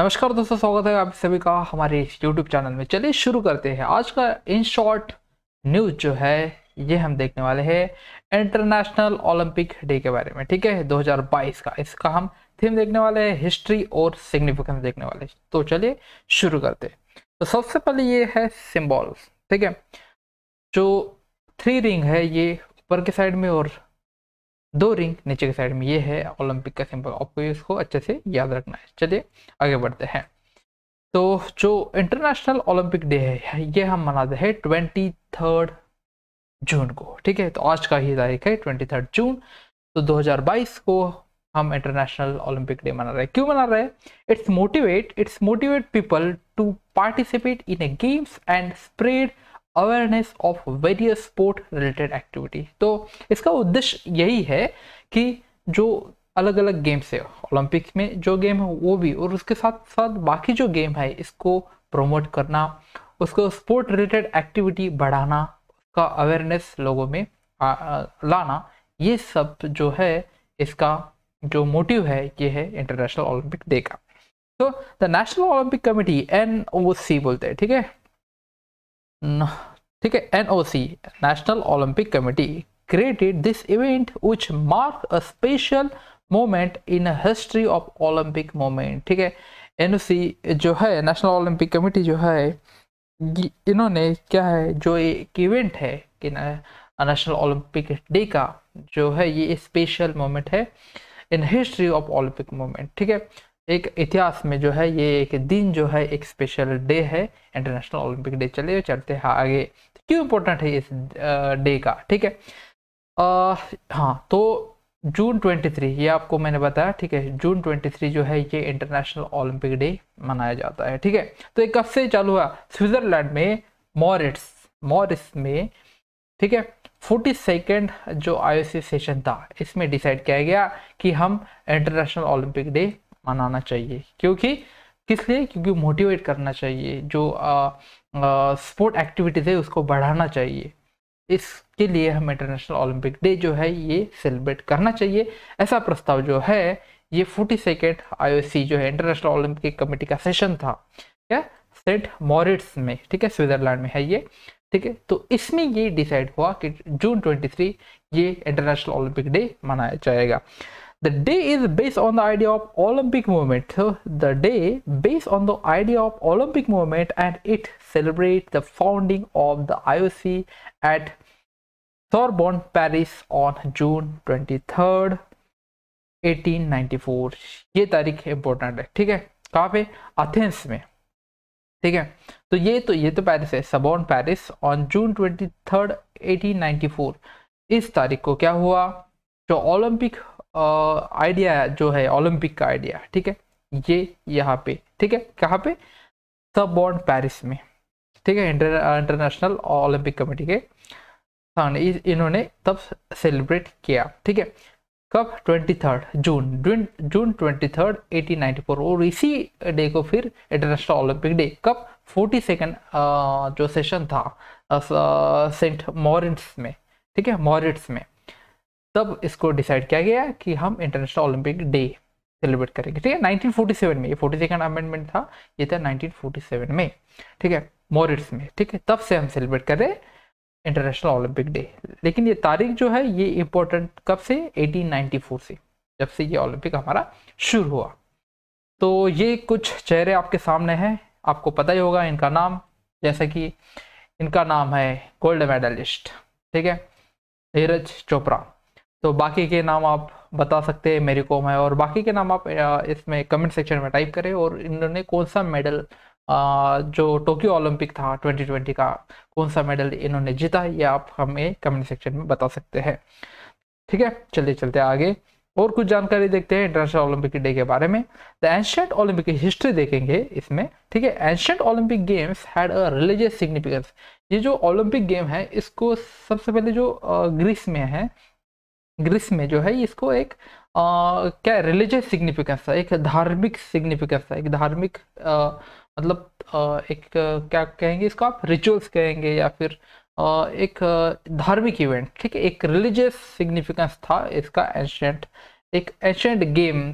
नमस्कार दोस्तों स्वागत है आप सभी का हमारे YouTube चैनल में चलिए शुरू करते हैं आज का इन शॉर्ट न्यूज जो है ये हम देखने वाले हैं इंटरनेशनल ओलंपिक डे के बारे में ठीक है 2022 का इसका हम थीम देखने वाले हैं हिस्ट्री और सिग्निफिकेंस देखने वाले तो चलिए शुरू करते हैं तो सबसे पहले ये है सिम्बॉल्स ठीक है जो थ्री रिंग है ये ऊपर के साइड में और दो रिंग नीचे के साइड में ये है ओलंपिक का सिंबल आपको इसको अच्छे से याद रखना है चलिए आगे बढ़ते हैं तो जो इंटरनेशनल ओलंपिक डे है ये हम मनाते हैं ट्वेंटी थर्ड जून को ठीक है तो आज का ही तारीख है ट्वेंटी थर्ड जून तो 2022 को हम इंटरनेशनल ओलंपिक डे मना रहे हैं क्यों मना रहे हैं it's motivate it's motivate people to participate in a games and spread awareness of various sport related activity तो इसका उद्देश्य यही है कि जो अलग अलग गेम्स है ओलंपिक में जो गेम है वो भी और उसके साथ साथ बाकी जो गेम है इसको प्रमोट करना उसको स्पोर्ट रिलेटेड एक्टिविटी बढ़ाना उसका अवेयरनेस लोगों में आ, आ, लाना ये सब जो है इसका जो मोटिव है ये है इंटरनेशनल ओलंपिक डे का तो the National Olympic Committee N C बोलते हैं ठीक है ठीक है NOC National Olympic Committee created this event which mark a special moment in a history of olympic ठीक है एनओसी जो है नेशनल ओलंपिक कमेटी जो है इन्होंने क्या है जो एक इवेंट है कि नेशनल ओलंपिक डे का जो है ये स्पेशल मोमेंट है in history of Olympic moment ठीक है एक इतिहास में जो है ये एक दिन जो है एक स्पेशल डे है इंटरनेशनल ओलंपिक डे चले चलते हैं आगे क्यों इम्पोर्टेंट है इस डे का ठीक है आ, हाँ तो जून 23 ये आपको मैंने बताया ठीक है जून 23 जो है ये इंटरनेशनल ओलंपिक डे मनाया जाता है ठीक है तो ये कब से चालू हुआ स्विट्जरलैंड में मॉरिट्स मॉरिस में ठीक है फोर्टी सेकेंड जो आईओसी सेशन था इसमें डिसाइड किया गया कि हम इंटरनेशनल ओलंपिक डे मनाना चाहिए क्योंकि किस लिए क्योंकि मोटिवेट करना चाहिए जो स्पोर्ट एक्टिविटीज़ है उसको बढ़ाना चाहिए इसके लिए हम इंटरनेशनल ओलंपिक डे जो है ये सेलिब्रेट करना चाहिए ऐसा प्रस्ताव जो है ये फोर्टी सेकेंड आई जो है इंटरनेशनल ओलंपिक कमेटी का सेशन था क्या सेंट मॉरिट्स में ठीक है स्विट्जरलैंड में है ये ठीक है तो इसमें ये डिसाइड हुआ कि जून 23 ये इंटरनेशनल ओलंपिक डे मनाया जाएगा the day is based on the idea of Olympic movement. So the day based on the idea of Olympic movement and it celebrates the founding of the IOC at Sorbonne, Paris on June 23rd 1894 ये तारीख important है ठीक है कहाँ पे Athens में ठीक है तो ये तो ये तो पेरिस है Sorbonne Paris on June twenty eighteen ninety four. इस तारीख को क्या हुआ जो ओलंपिक आइडिया जो है ओलंपिक का आइडिया ठीक है ये यहाँ पे ठीक है कहाँ पे सबॉर्न पैरिस में ठीक है इंटरनेशनल ओलंपिक कमेटी के सामने इन्होंने तब सेलिब्रेट किया ठीक है कब twenty third June June twenty third eighteen ninety four और इसी डे को फिर इंटरनेशनल ओलंपिक डे कब फोर्टी सेकेंड जो सेशन था सेंट मॉरिट्स में ठीक है मॉरिट्स में तब इसको डिसाइड किया गया कि हम इंटरनेशनल ओलंपिक डे सेलिब्रेट करेंगे ठीक है 1947 में ये फोर्टी सेकेंड अमेंडमेंट था ये था 1947 में ठीक है मोरिट्स में ठीक है तब से हम सेलिब्रेट कर रहे इंटरनेशनल ओलंपिक डे लेकिन ये तारीख जो है ये इंपॉर्टेंट कब से 1894 से जब से ये ओलंपिक हमारा शुरू हुआ तो ये कुछ चेहरे आपके सामने हैं आपको पता ही होगा इनका नाम जैसे कि इनका नाम है गोल्ड मेडलिस्ट ठीक है नीरज चोपड़ा तो बाकी के नाम आप बता सकते हैं मेरी कॉम है और बाकी के नाम आप इसमें कमेंट सेक्शन में टाइप करें और इन्होंने कौन सा मेडल जो टोक्यो ओलंपिक था 2020 का कौन सा मेडल इन्होंने जीता ये आप हमें कमेंट सेक्शन में बता सकते हैं ठीक है चलिए चलते आगे और कुछ जानकारी देखते हैं इंटरनेशनल ओलंपिक डे के बारे में द एंशंट ओलंपिक की हिस्ट्री देखेंगे इसमें ठीक है ancient Olympic games had a religious significance ये जो ओलंपिक गेम है इसको सबसे पहले जो ग्रीस में है ग्रीस में जो है इसको एक आ, क्या रिलीजियस सिग्निफिकेंस था एक धार्मिक सिग्निफिकेंस था एक धार्मिक मतलब एक क्या कहेंगे इसको आप रिचुअल्स कहेंगे या फिर आ, एक धार्मिक इवेंट ठीक है एक रिलीजियस सिग्निफिकेंस था इसका एंशेंट एक एंशेंट गेम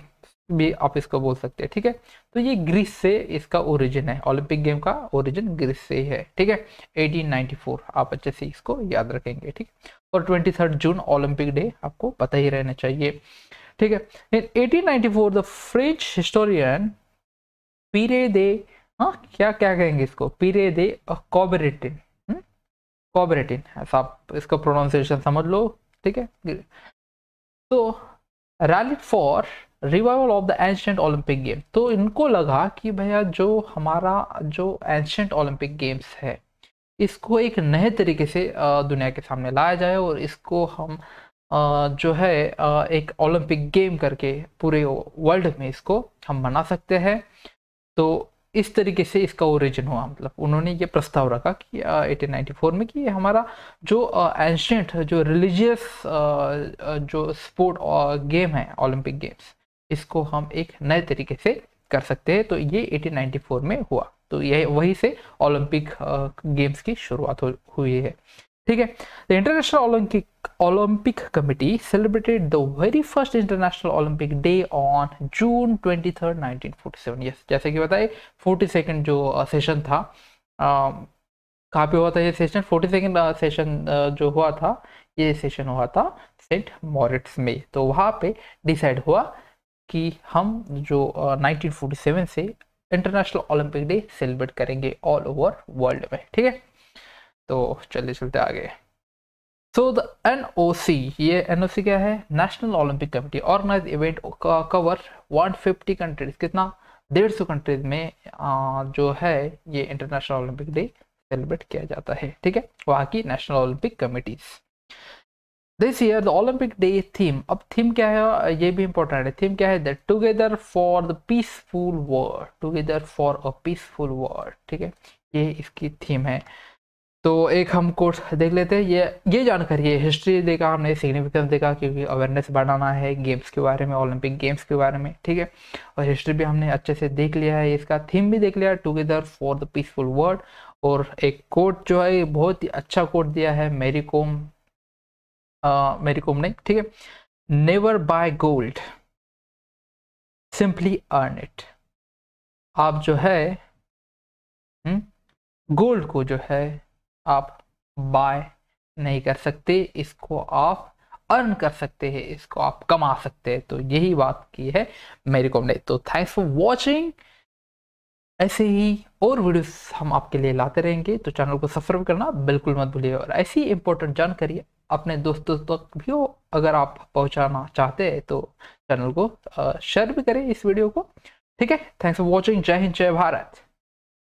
भी आप इसको बोल सकते हैं ठीक है तो ये ग्रीस से इसका ओरिजिन है ओलंपिक गेम का ओरिजिन ग्रीस से ही है ठीक है 1894 आप अच्छे से इसको याद रखेंगे ठीक और ट्वेंटी जून ओलंपिक डे आपको पता ही रहना चाहिए ठीक है in 1894 the French historian Pierre de हाँ क्या क्या कहेंगे इसको पीरे दे कॉबरेटिन कॉबरेटिन ऐसा आप इसका प्रोनाउंसिएशन समझ लो ठीक है तो rallied for revival of the ancient Olympic game तो इनको लगा कि भैया जो हमारा जो एंशंट ओलंपिक गेम्स है इसको एक नए तरीके से दुनिया के सामने लाया जाए और इसको हम जो है एक ओलंपिक गेम करके पूरे वर्ल्ड में इसको हम बना सकते हैं तो इस तरीके से इसका ओरिजिन हुआ मतलब उन्होंने ये प्रस्ताव रखा कि एटीन नाइन्टी फोर में कि ये हमारा जो एंशेंट जो रिलीजियस जो स्पोर्ट गेम है ओलंपिक गेम्स इसको हम एक नए तरीके से कर सकते हैं तो ये 1894 में हुआ तो यह वही से ओलंपिक गेम्स की शुरुआत हुई है ठीक है the International Olympic Olympic Committee celebrated the very first International Olympic day on June twenty third nineteen forty seven yes जैसे कि बताए फोर्टी सेकेंड जो सेशन था कहाँ पे हुआ था ये सेशन फोर्टी सेकेंड सेशन जो हुआ था ये सेशन हुआ था सेंट मॉरिट्स में तो वहाँ पे डिसाइड हुआ कि हम जो 1947 से इंटरनेशनल ओलंपिक डे सेलिब्रेट करेंगे ऑल ओवर वर्ल्ड में ठीक है तो चलिए चलते आगे सो द एन ये एन क्या है National Olympic Committee organise event का कवर 150 कंट्रीज कितना डेढ़ सौ कंट्रीज में आ, जो है ये इंटरनेशनल ओलंपिक डे सेलिब्रेट किया जाता है ठीक है वहाँ की National Olympic Committees this year the Olympic day theme अब थीम क्या है ये भी इंपॉर्टेंट है थीम क्या है that together for the peaceful world together for a peaceful world ठीक है ये इसकी थीम है तो एक हम कोर्स देख लेते हैं ये ये जानकारी है हिस्ट्री देखा हमने सिग्निफिकेंस देखा क्योंकि अवेयरनेस बढ़ाना है गेम्स के बारे में ओलंपिक गेम्स के बारे में ठीक है और हिस्ट्री भी हमने अच्छे से देख लिया है इसका थीम भी देख लिया है together for the peaceful world और एक कोट जो है बहुत ही अच्छा कोट दिया है मेरी कोम मेरी कोम नहीं ठीक है never buy gold simply earn it आप जो है गोल्ड हम्म, को जो है आप बाय नहीं कर सकते इसको आप अर्न कर सकते हैं इसको आप कमा सकते हैं तो यही बात की है मेरी कोम ने तो थैंक्स फॉर वॉचिंग ऐसे ही और वीडियोस हम आपके लिए लाते रहेंगे तो चैनल को सब्सक्राइब करना बिल्कुल मत भूलिए और ऐसी इंपॉर्टेंट जानकारी अपने दोस्तों तक भी अगर आप पहुंचाना चाहते हैं तो चैनल को शेयर भी करें इस वीडियो को ठीक है थैंक्स फॉर वॉचिंग जय हिंद जय भारत